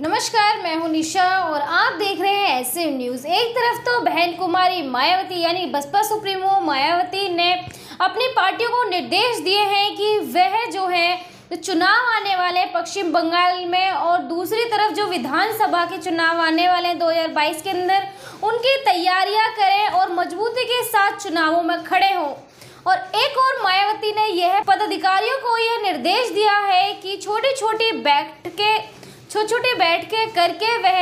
नमस्कार मैं हूं निशा और आप देख रहे हैं ऐसे न्यूज़ एक तरफ तो बहन कुमारी मायावती यानी बसपा सुप्रीमो मायावती ने अपनी पार्टियों को निर्देश दिए हैं कि वह जो है तो चुनाव आने वाले पश्चिम बंगाल में और दूसरी तरफ जो विधानसभा के चुनाव आने वाले हैं 2022 के अंदर उनकी तैयारियां करें और मजबूती के साथ चुनावों में खड़े हों और एक और मायावती ने यह पदाधिकारियों को यह निर्देश दिया है कि छोटी छोटी बैठकें छोटे बैठ के करके वह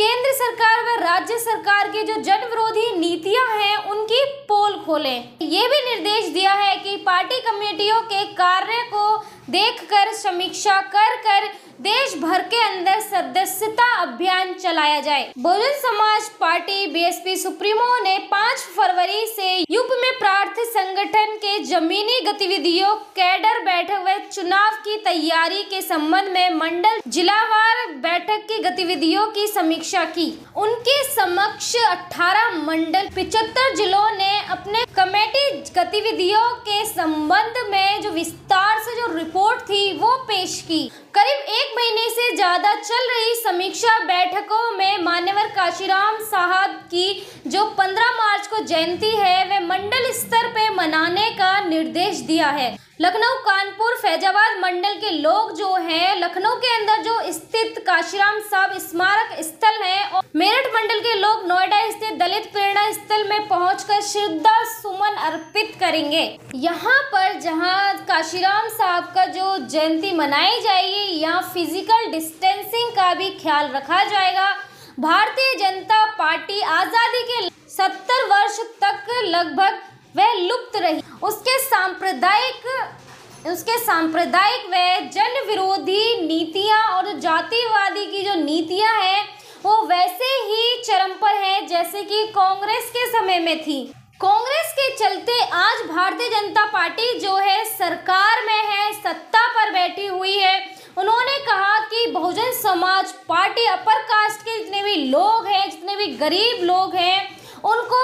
केंद्र सरकार व राज्य सरकार के जो जन विरोधी नीतियाँ हैं उनकी पोल खोलें ये भी निर्देश दिया है कि पार्टी कमेटियों के कार्य को देखकर समीक्षा कर कर देश भर के अंदर सदस्यता अभियान चलाया जाए बहुजन समाज पार्टी बीएसपी सुप्रीमो ने 5 फरवरी से युप में प्रार्थी संगठन के जमीनी गतिविधियों कैडर बैठक व चुनाव की तैयारी के संबंध में मंडल जिलावार बैठक की गतिविधियों की समीक्षा की उनके समक्ष 18 मंडल 75 जिलों ने अपने कमेटी गतिविधियों के संबंध में जो विस्तार से जो रिपोर्ट थी वो पेश की करीब एक एक महीने से ज़्यादा चल रही समीक्षा बैठकों में मान्यवर काशीराम साहब की जो 15 मार्च को जयंती है वह मंडल स्तर पर मनाने का निर्देश दिया है लखनऊ कानपुर फैजाबाद मंडल के लोग जो हैं लखनऊ के अंदर जो स्थित काशीराम साहब स्मारक स्थल हैं मेरठ मंडल के लोग नोएडा स्थित दलित प्रेरणा स्थल में पहुंचकर श्रद्धा सुमन अर्पित करेंगे यहाँ पर जहाँ काशीराम साहब का जो जयंती मनाई जाएगी यहाँ फिजिकल डिस्टेंसिंग का भी ख्याल रखा जाएगा भारतीय जनता पार्टी आज़ादी के सत्तर वर्ष तक लगभग वह लुप्त रही उसके सांप्रदायिक उसके सांप्रदायिक व जन विरोधी नीतियाँ और जातिवादी की जो नीतियाँ हैं वो वैसे ही चरम पर है जैसे कि कांग्रेस के समय में थी कांग्रेस के चलते आज भारतीय जनता पार्टी जो है सरकार में है सत्ता पर बैठी हुई है उन्होंने कहा कि बहुजन समाज पार्टी अपर कास्ट के जितने भी लोग हैं जितने भी गरीब लोग हैं उनको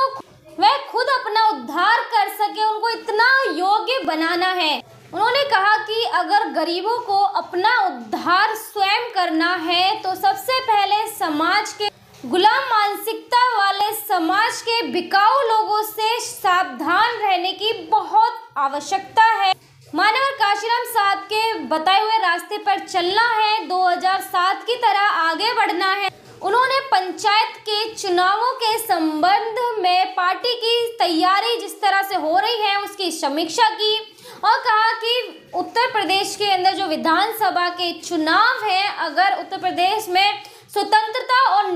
वह खुद अपना उद्धार कर सके उनको इतना योग्य बनाना है उन्होंने कहा कि अगर गरीबों को अपना उद्धार स्वयं करना है तो सबसे पहले समाज के गुलाम मानसिकता वाले समाज के बिकाऊ लोगों से सावधान रहने की बहुत आवश्यकता है मानवर काशीराम साहब के बताए हुए रास्ते पर चलना है 2007 की तरह आगे बढ़ना है उन्होंने पंचायत के चुनावों के संबंध में पार्टी की तैयारी जिस तरह से हो रही है उसकी समीक्षा की और कहा कि उत्तर प्रदेश के अंदर जो विधानसभा के चुनाव हैं अगर उत्तर प्रदेश में स्वतंत्रता और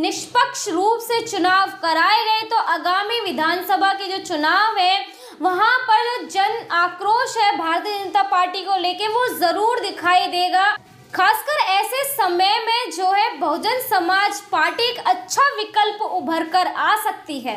निष्पक्ष रूप से चुनाव कराए गए तो आगामी विधानसभा के जो चुनाव है वहाँ पर जो जन आक्रोश है भारतीय जनता पार्टी को लेके वो ज़रूर दिखाई देगा खासकर ऐसे समय में जो है बहुजन समाज पार्टी एक अच्छा विकल्प उभर कर आ सकती है